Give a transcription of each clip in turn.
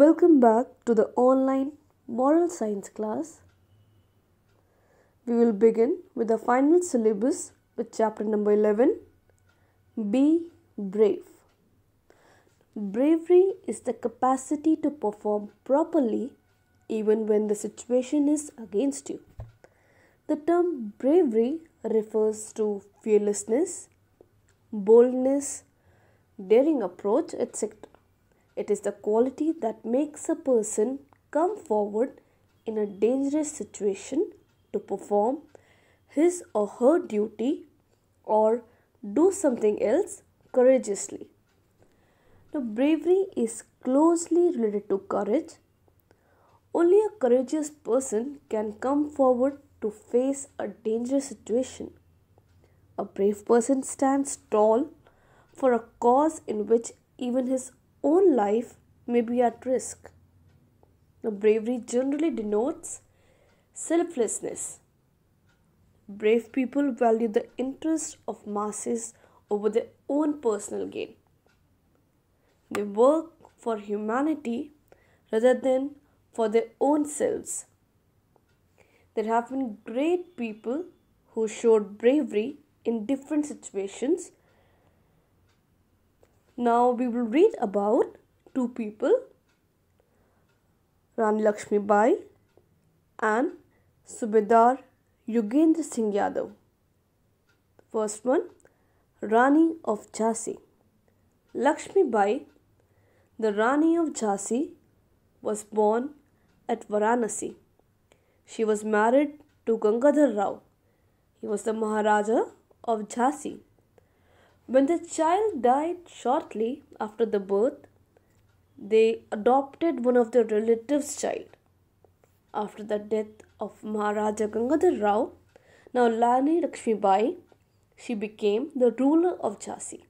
Welcome back to the online moral science class. We will begin with the final syllabus with chapter number 11 Be Brave. Bravery is the capacity to perform properly even when the situation is against you. The term bravery refers to fearlessness, boldness, daring approach, etc. It is the quality that makes a person come forward in a dangerous situation to perform his or her duty or do something else courageously. Now, bravery is closely related to courage. Only a courageous person can come forward to face a dangerous situation. A brave person stands tall for a cause in which even his own life may be at risk. Now, bravery generally denotes selflessness. Brave people value the interests of masses over their own personal gain. They work for humanity rather than for their own selves. There have been great people who showed bravery in different situations now we will read about two people, Rani Lakshmi Bai and Subedar Yugendra Singh Yadav. First one, Rani of Jhansi. Lakshmi Bai, the Rani of Jhansi, was born at Varanasi. She was married to Gangadhar Rao. He was the Maharaja of Jhansi. When the child died shortly after the birth, they adopted one of their relatives' child. After the death of Maharaja Gangadhar Rao, now Lani Lakshmibai, she became the ruler of Jhansi.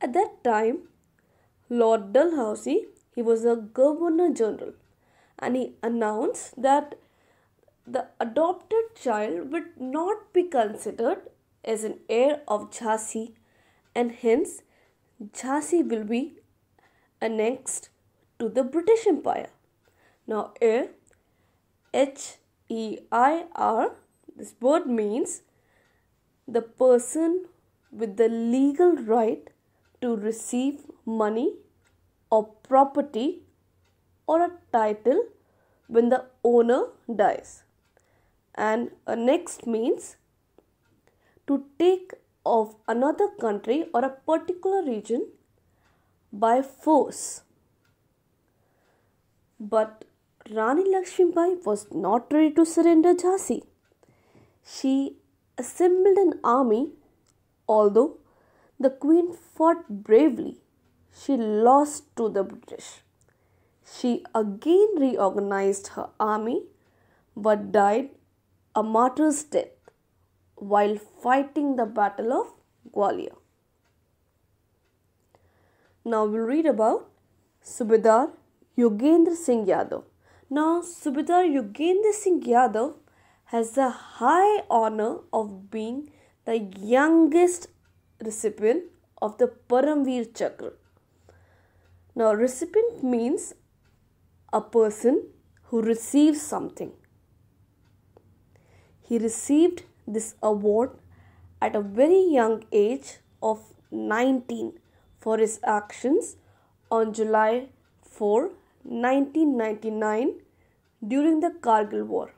At that time, Lord Dalhousie, he was a governor general and he announced that the adopted child would not be considered as an heir of Jhansi and hence Jhansi will be annexed to the British Empire. Now, heir, H E I R, this word means the person with the legal right to receive money or property or a title when the owner dies. And annexed uh, means to take of another country or a particular region by force. But Rani Lakshmibai was not ready to surrender Jhansi. She assembled an army, although the queen fought bravely. She lost to the British. She again reorganized her army but died a martyr's death while fighting the Battle of Gwalior. Now we'll read about Subedar Yogendra Singh Yadav. Now Subedar Yogendra Singh Yadav has the high honor of being the youngest recipient of the Paramvir Chakra. Now recipient means a person who receives something. He received this award at a very young age of 19 for his actions on July 4, 1999 during the Kargil War.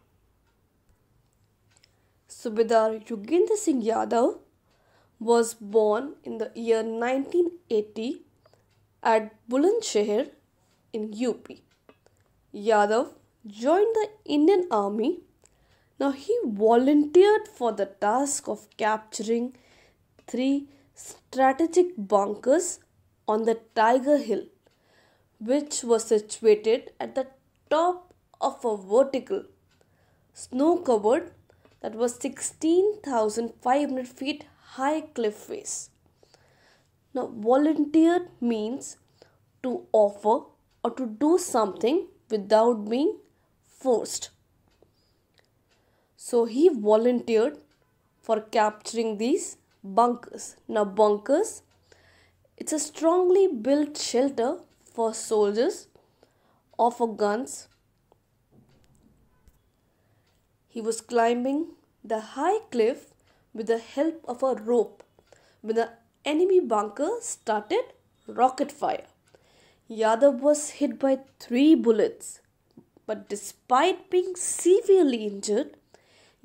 Subedar Yugendra Singh Yadav was born in the year 1980 at Bulandshahr in UP. Yadav joined the Indian Army now he volunteered for the task of capturing three strategic bunkers on the Tiger Hill, which was situated at the top of a vertical snow covered that was 16,500 feet high cliff face. Now, volunteer means to offer or to do something without being forced. So he volunteered for capturing these bunkers. Now, bunkers, it's a strongly built shelter for soldiers or for guns. He was climbing the high cliff with the help of a rope when the enemy bunker started rocket fire. Yadav was hit by three bullets, but despite being severely injured,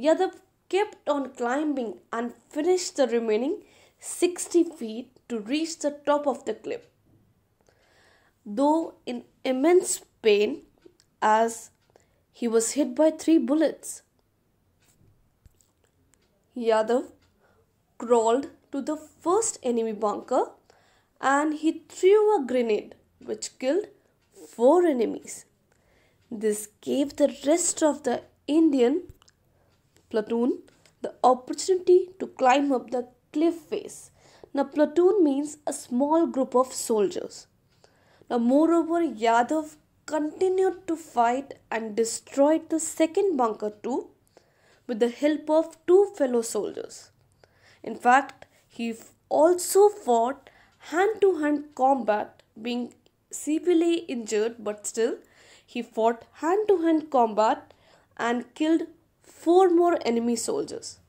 Yadav kept on climbing and finished the remaining 60 feet to reach the top of the cliff. Though in immense pain, as he was hit by three bullets, Yadav crawled to the first enemy bunker and he threw a grenade which killed four enemies. This gave the rest of the Indian Platoon, the opportunity to climb up the cliff face. Now, platoon means a small group of soldiers. Now, moreover, Yadav continued to fight and destroyed the second bunker too with the help of two fellow soldiers. In fact, he also fought hand to hand combat, being severely injured, but still, he fought hand to hand combat and killed four more enemy soldiers.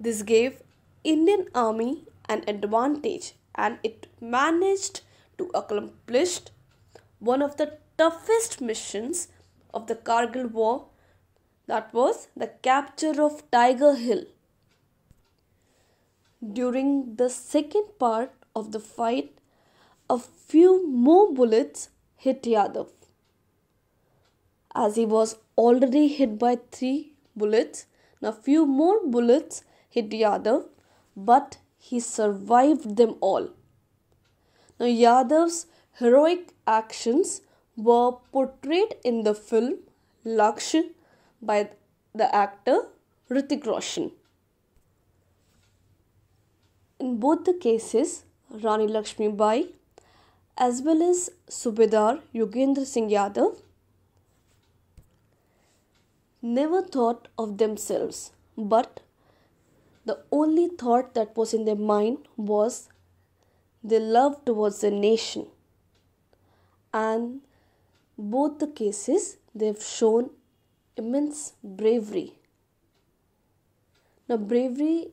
This gave Indian army an advantage and it managed to accomplish one of the toughest missions of the Kargil war that was the capture of Tiger Hill. During the second part of the fight, a few more bullets hit Yadav. As he was already hit by three bullets Now, few more bullets hit Yadav, but he survived them all. Now, Yadav's heroic actions were portrayed in the film *Laksh*, by the actor Ritik Roshan. In both the cases, Rani Lakshmi Bai as well as Subedar Yogendra Singh Yadav never thought of themselves, but the only thought that was in their mind was their love towards the nation. And both the cases, they've shown immense bravery. Now, bravery,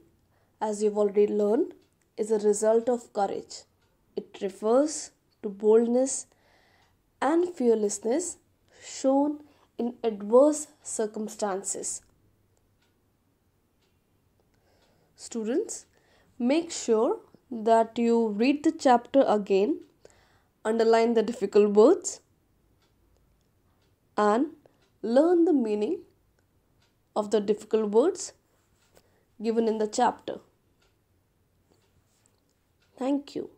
as you've already learned, is a result of courage. It refers to boldness and fearlessness shown in adverse circumstances. Students, make sure that you read the chapter again, underline the difficult words, and learn the meaning of the difficult words given in the chapter. Thank you.